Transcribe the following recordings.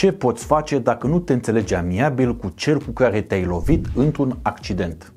Ce poți face dacă nu te înțelegi amiabil cu cel cu care te-ai lovit într-un accident?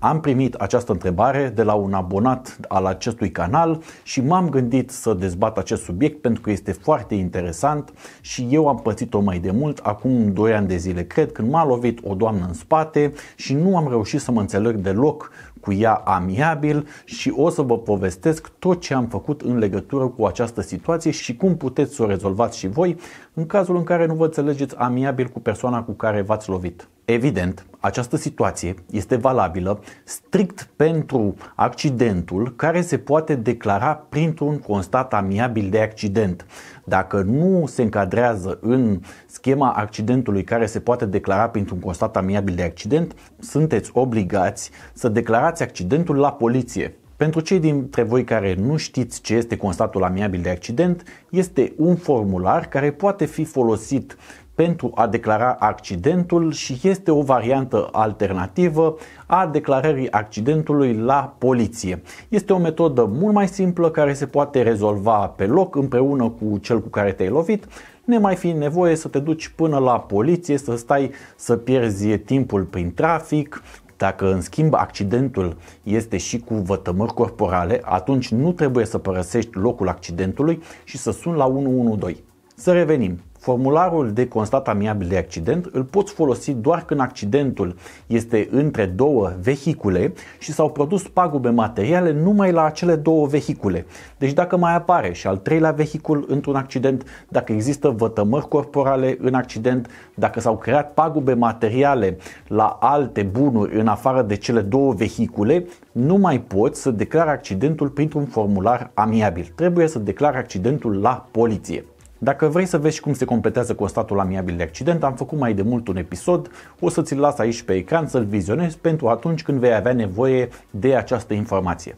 Am primit această întrebare de la un abonat al acestui canal și m-am gândit să dezbat acest subiect pentru că este foarte interesant și eu am pățit-o mai de mult, acum 2 ani de zile cred, când m-a lovit o doamnă în spate și nu am reușit să mă înțeleg deloc cu ea amiabil și o să vă povestesc tot ce am făcut în legătură cu această situație și cum puteți să o rezolvați și voi în cazul în care nu vă înțelegeți amiabil cu persoana cu care v-ați lovit. Evident, această situație este valabilă strict pentru accidentul care se poate declara printr-un constat amiabil de accident. Dacă nu se încadrează în schema accidentului care se poate declara printr-un constat amiabil de accident, sunteți obligați să declarați accidentul la poliție. Pentru cei dintre voi care nu știți ce este constatul amiabil de accident, este un formular care poate fi folosit pentru a declara accidentul și este o variantă alternativă a declarării accidentului la poliție. Este o metodă mult mai simplă care se poate rezolva pe loc împreună cu cel cu care te-ai lovit mai fi nevoie să te duci până la poliție, să stai să pierzi timpul prin trafic, dacă în schimb accidentul este și cu vătămări corporale, atunci nu trebuie să părăsești locul accidentului și să suni la 112. Să revenim. Formularul de constat amiabil de accident îl poți folosi doar când accidentul este între două vehicule și s-au produs pagube materiale numai la acele două vehicule. Deci dacă mai apare și al treilea vehicul într-un accident, dacă există vătămări corporale în accident, dacă s-au creat pagube materiale la alte bunuri în afară de cele două vehicule, nu mai poți să declari accidentul printr-un formular amiabil. Trebuie să declari accidentul la poliție. Dacă vrei să vezi cum se completează constatul amiabil de accident, am făcut mai de mult un episod, o să ți-l las aici pe ecran să-l vizionezi pentru atunci când vei avea nevoie de această informație.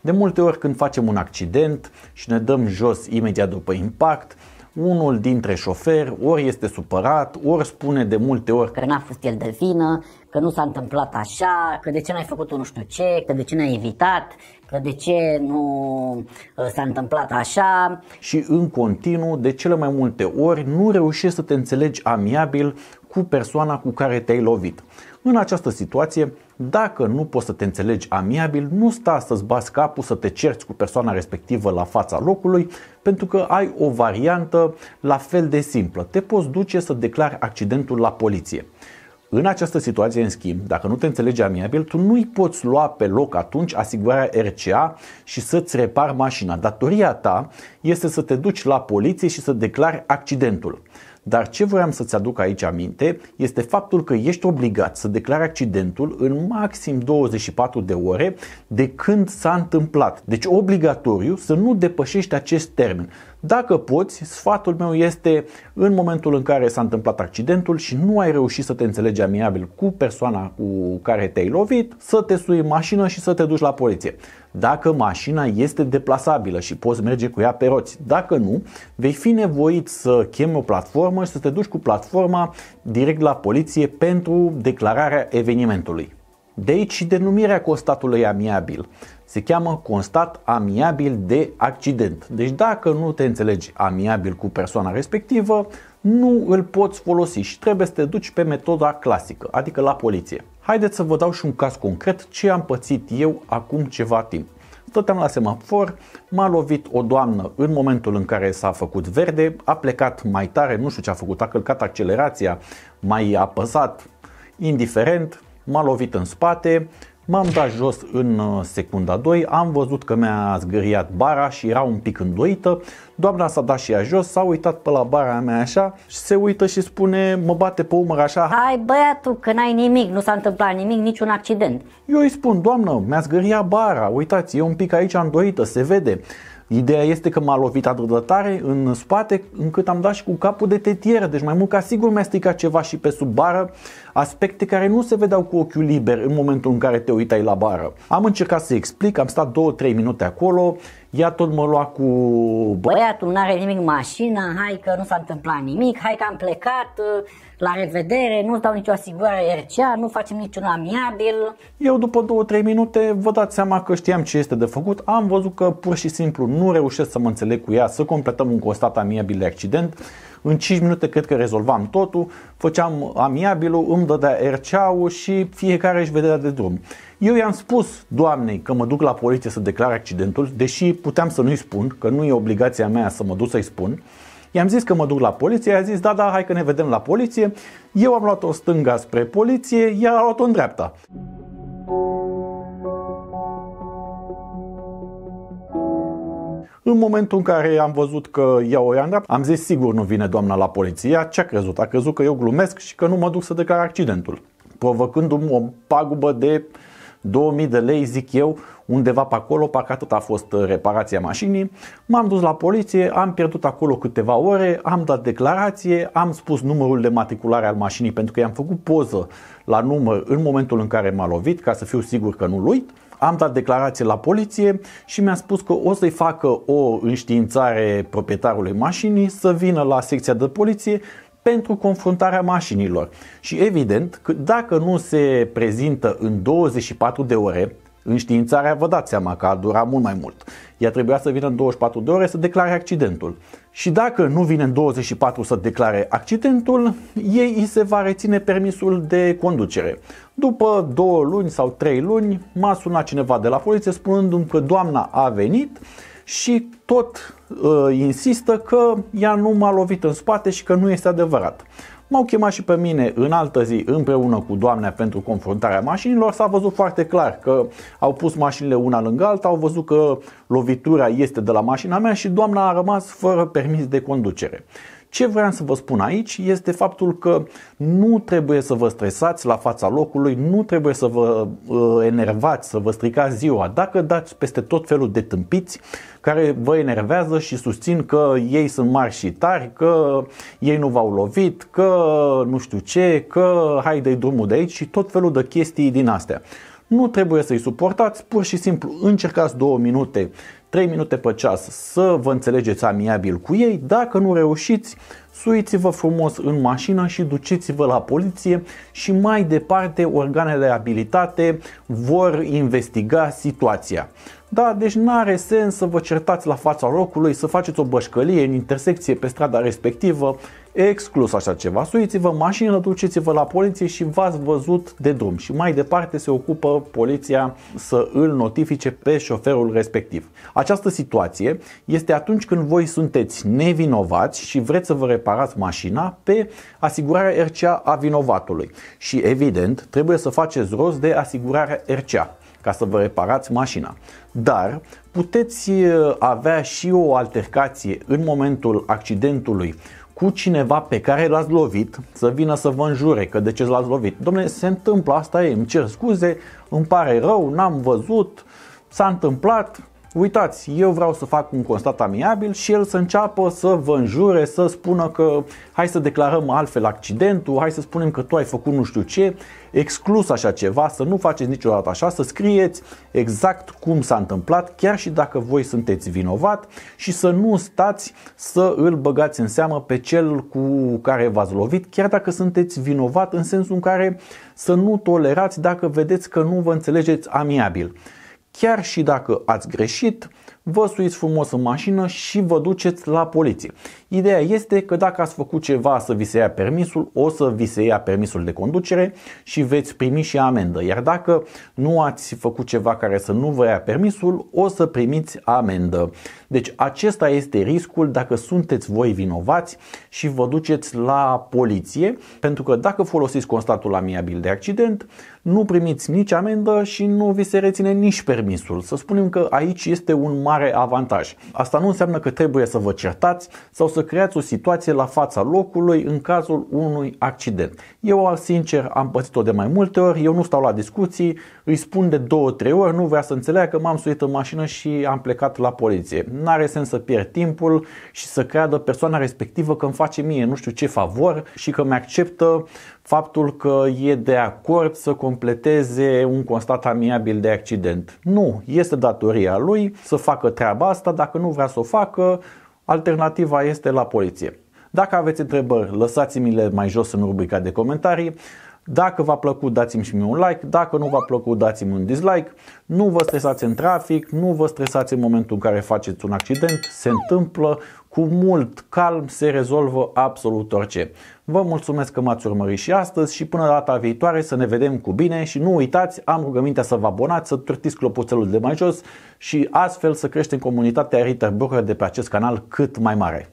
De multe ori când facem un accident și ne dăm jos imediat după impact, unul dintre șoferi ori este supărat, ori spune de multe ori că n-a fost el de vină, că nu s-a întâmplat așa, că de ce n-ai făcut nu știu ce, că de ce n-ai evitat, că de ce nu uh, s-a întâmplat așa. Și în continuu, de cele mai multe ori, nu reușești să te înțelegi amiabil cu persoana cu care te-ai lovit. În această situație, dacă nu poți să te înțelegi amiabil, nu sta să-ți bați capul să te cerți cu persoana respectivă la fața locului, pentru că ai o variantă la fel de simplă. Te poți duce să declari accidentul la poliție. În această situație, în schimb, dacă nu te înțelegi amiabil, tu nu-i poți lua pe loc atunci asigurarea RCA și să-ți repar mașina. Datoria ta este să te duci la poliție și să declari accidentul. Dar ce vreau să-ți aduc aici aminte este faptul că ești obligat să declari accidentul în maxim 24 de ore de când s-a întâmplat. Deci obligatoriu să nu depășești acest termen. Dacă poți, sfatul meu este în momentul în care s-a întâmplat accidentul și nu ai reușit să te înțelegi amiabil cu persoana cu care te-ai lovit, să te sui în mașină și să te duci la poliție dacă mașina este deplasabilă și poți merge cu ea pe roți. Dacă nu, vei fi nevoit să chemi o platformă și să te duci cu platforma direct la poliție pentru declararea evenimentului. De aici și denumirea constatului amiabil. Se cheamă constat amiabil de accident. Deci dacă nu te înțelegi amiabil cu persoana respectivă, nu îl poți folosi și trebuie să te duci pe metoda clasică, adică la poliție. Haideți să vă dau și un caz concret ce am pățit eu acum ceva timp. Stăteam la semafor, m-a lovit o doamnă în momentul în care s-a făcut verde, a plecat mai tare, nu știu ce a făcut, a călcat accelerația, mai apăsat, indiferent, m-a lovit în spate, M-am dat jos în uh, secunda 2, am văzut că mi-a zgâriat bara și era un pic îndoită. Doamna s-a dat și ea jos, s-a uitat pe la bara mea așa și se uită și spune, mă bate pe umăr așa. Hai băiatul, că n-ai nimic, nu s-a întâmplat nimic, niciun accident. Eu îi spun, doamnă, mi-a zgâriat bara, uitați, e un pic aici îndoită, se vede. Ideea este că m-a lovit atât de tare în spate încât am dat și cu capul de tetieră, deci mai mult ca sigur mi-a stricat ceva și pe sub bară, aspecte care nu se vedeau cu ochiul liber în momentul în care te uitai la bară. Am încercat să explic, am stat 2-3 minute acolo, ea tot mă lua cu... Băiatul nu are nimic mașina, hai că nu s-a întâmplat nimic, hai că am plecat, la revedere, nu dau nicio asigurare RCA, nu facem niciun amiabil. Eu după 2-3 minute vă dați seama că știam ce este de făcut, am văzut că pur și simplu nu reușesc să mă înțeleg cu ea, să completăm un constat amiabil de accident în 5 minute cred că rezolvam totul, făceam amiabilul, îmi dădea erceau și fiecare își vedea de drum. Eu i-am spus doamnei că mă duc la poliție să declar accidentul, deși puteam să nu-i spun, că nu e obligația mea să mă duc să-i spun. I-am zis că mă duc la poliție, i-a zis da, da, hai că ne vedem la poliție. Eu am luat-o stânga spre poliție, ea a luat-o în dreapta. În momentul în care am văzut că ia o ia în am zis sigur nu vine doamna la poliție. ce a crezut? A crezut că eu glumesc și că nu mă duc să declar accidentul, provocându-mi o pagubă de 2000 de lei, zic eu, undeva pe acolo, parcă atât a fost uh, reparația mașinii. M-am dus la poliție, am pierdut acolo câteva ore, am dat declarație, am spus numărul de matriculare al mașinii pentru că i-am făcut poză la număr în momentul în care m-a lovit, ca să fiu sigur că nu-l uit am dat declarație la poliție și mi-a spus că o să-i facă o înștiințare proprietarului mașinii să vină la secția de poliție pentru confruntarea mașinilor. Și evident că dacă nu se prezintă în 24 de ore, înștiințarea vă dați seama că a durat mult mai mult. Ea trebuia să vină în 24 de ore să declare accidentul. Și dacă nu vine în 24 să declare accidentul, ei îi se va reține permisul de conducere. După două luni sau trei luni m-a sunat cineva de la poliție spunându-mi că doamna a venit și tot uh, insistă că ea nu m-a lovit în spate și că nu este adevărat. M-au chemat și pe mine în altă zi împreună cu doamna pentru confruntarea mașinilor. S-a văzut foarte clar că au pus mașinile una lângă alta, au văzut că lovitura este de la mașina mea și doamna a rămas fără permis de conducere. Ce vreau să vă spun aici este faptul că nu trebuie să vă stresați la fața locului, nu trebuie să vă uh, enervați, să vă stricați ziua. Dacă dați peste tot felul de tâmpiți care vă enervează și susțin că ei sunt mari și tari, că ei nu v-au lovit, că nu știu ce, că haide drumul de aici și tot felul de chestii din astea nu trebuie să-i suportați, pur și simplu încercați 2 minute, 3 minute pe ceas să vă înțelegeți amiabil cu ei, dacă nu reușiți, suiți-vă frumos în mașină și duceți-vă la poliție și mai departe organele de abilitate vor investiga situația. Da, deci nu are sens să vă certați la fața locului, să faceți o bășcălie în intersecție pe strada respectivă, exclus așa ceva. Suiți-vă mașină, duceți-vă la poliție și v-ați văzut de drum. Și mai departe se ocupă poliția să îl notifice pe șoferul respectiv. Această situație este atunci când voi sunteți nevinovați și vreți să vă reparați mașina pe asigurarea RCA a vinovatului. Și evident, trebuie să faceți rost de asigurarea RCA ca să vă reparați mașina. Dar puteți eh, avea și o altercație în momentul accidentului cu cineva pe care l-ați lovit să vină să vă înjure că de ce l-ați lovit. Domne, se întâmplă, asta e, îmi cer scuze, îmi pare rău, n-am văzut, s-a întâmplat, uitați, eu vreau să fac un constat amiabil și el să înceapă să vă înjure, să spună că hai să declarăm altfel accidentul, hai să spunem că tu ai făcut nu știu ce, exclus așa ceva, să nu faceți niciodată așa, să scrieți exact cum s-a întâmplat, chiar și dacă voi sunteți vinovat și să nu stați să îl băgați în seamă pe cel cu care v-ați lovit, chiar dacă sunteți vinovat în sensul în care să nu tolerați dacă vedeți că nu vă înțelegeți amiabil chiar și dacă ați greșit, vă suiți frumos în mașină și vă duceți la poliție. Ideea este că dacă ați făcut ceva să vi se ia permisul, o să vi se ia permisul de conducere și veți primi și amendă. Iar dacă nu ați făcut ceva care să nu vă ia permisul, o să primiți amendă. Deci acesta este riscul dacă sunteți voi vinovați și vă duceți la poliție, pentru că dacă folosiți constatul amiabil de accident, nu primiți nici amendă și nu vi se reține nici permisul. Să spunem că aici este un mare avantaj. Asta nu înseamnă că trebuie să vă certați sau să creați o situație la fața locului în cazul unui accident. Eu, sincer, am pățit-o de mai multe ori, eu nu stau la discuții, îi spun de două, trei ori, nu vrea să înțeleagă că m-am suit în mașină și am plecat la poliție. N-are sens să pierd timpul și să creadă persoana respectivă că îmi face mie nu știu ce favor și că mi acceptă faptul că e de acord să completeze un constat amiabil de accident. Nu, este datoria lui să facă treaba asta, dacă nu vrea să o facă, alternativa este la poliție. Dacă aveți întrebări, lăsați-mi-le mai jos în rubrica de comentarii. Dacă v-a plăcut, dați-mi și mie un like. Dacă nu v-a plăcut, dați-mi un dislike. Nu vă stresați în trafic, nu vă stresați în momentul în care faceți un accident. Se întâmplă, cu mult calm se rezolvă absolut orice. Vă mulțumesc că m-ați urmărit și astăzi și până data viitoare să ne vedem cu bine și nu uitați, am rugămintea să vă abonați, să turtiți clopoțelul de mai jos și astfel să creștem comunitatea Ritter Burger de pe acest canal cât mai mare.